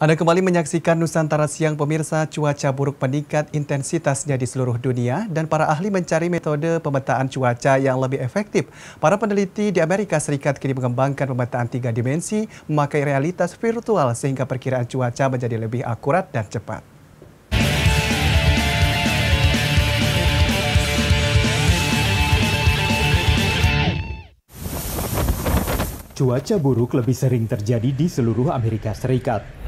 Anda kembali menyaksikan Nusantara Siang Pemirsa, cuaca buruk meningkat intensitasnya di seluruh dunia dan para ahli mencari metode pemetaan cuaca yang lebih efektif. Para peneliti di Amerika Serikat kini mengembangkan pemetaan tiga dimensi memakai realitas virtual sehingga perkiraan cuaca menjadi lebih akurat dan cepat. Cuaca buruk lebih sering terjadi di seluruh Amerika Serikat.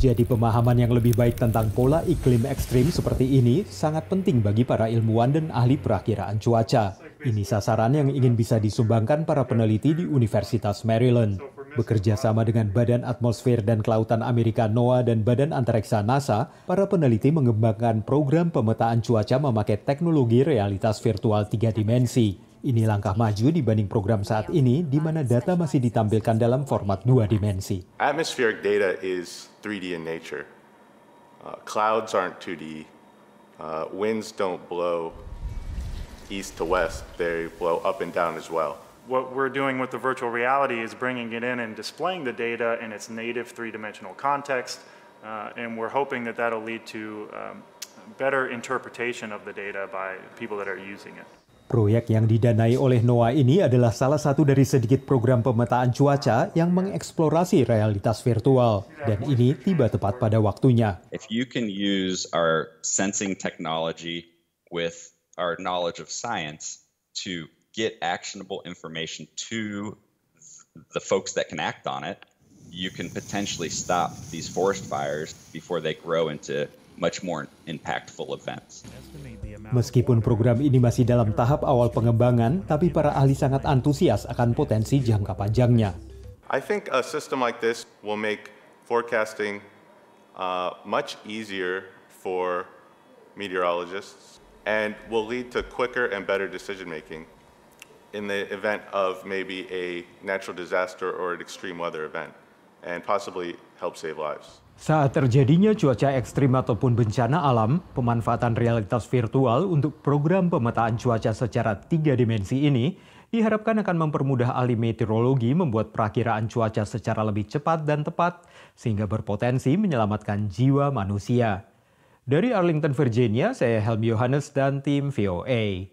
Jadi pemahaman yang lebih baik tentang pola iklim ekstrim seperti ini sangat penting bagi para ilmuwan dan ahli perakiraan cuaca. Ini sasaran yang ingin bisa disumbangkan para peneliti di Universitas Maryland. Bekerja sama dengan Badan Atmosfer dan Kelautan Amerika NOAA dan Badan Antariksa NASA, para peneliti mengembangkan program pemetaan cuaca memakai teknologi realitas virtual tiga dimensi. Ini langkah maju dibanding program saat ini di mana data masih ditampilkan dalam format dua dimensi. Atmospheric data is 3D in nature. Uh, clouds aren't 2D. Uh, winds don't blow east to west. They blow up and down as well. What we're doing with the virtual reality is bringing it in and displaying the data in its native three-dimensional context. Uh, and we're hoping that that'll lead to um, better interpretation of the data by people that are using it. Proyek yang didanai oleh NOAA ini adalah salah satu dari sedikit program pemetaan cuaca yang mengeksplorasi realitas virtual dan ini tiba tepat pada waktunya. If you can use our sensing technology with our knowledge of science to get actionable information to the folks that can act on it, you can potentially stop these forest fires before they grow into much more impactful events. Meskipun program ini masih dalam tahap awal pengembangan, tapi para ahli sangat antusias akan potensi jangka panjangnya. I think a system like this will make forecasting uh, much easier for meteorologists and will lead to quicker and better decision making in the event of maybe a natural disaster or an extreme weather event and possibly help save lives. Saat terjadinya cuaca ekstrim ataupun bencana alam, pemanfaatan realitas virtual untuk program pemetaan cuaca secara tiga dimensi ini diharapkan akan mempermudah ahli meteorologi membuat perakiraan cuaca secara lebih cepat dan tepat, sehingga berpotensi menyelamatkan jiwa manusia. Dari Arlington, Virginia, saya Helm Yohanes dan tim VOA.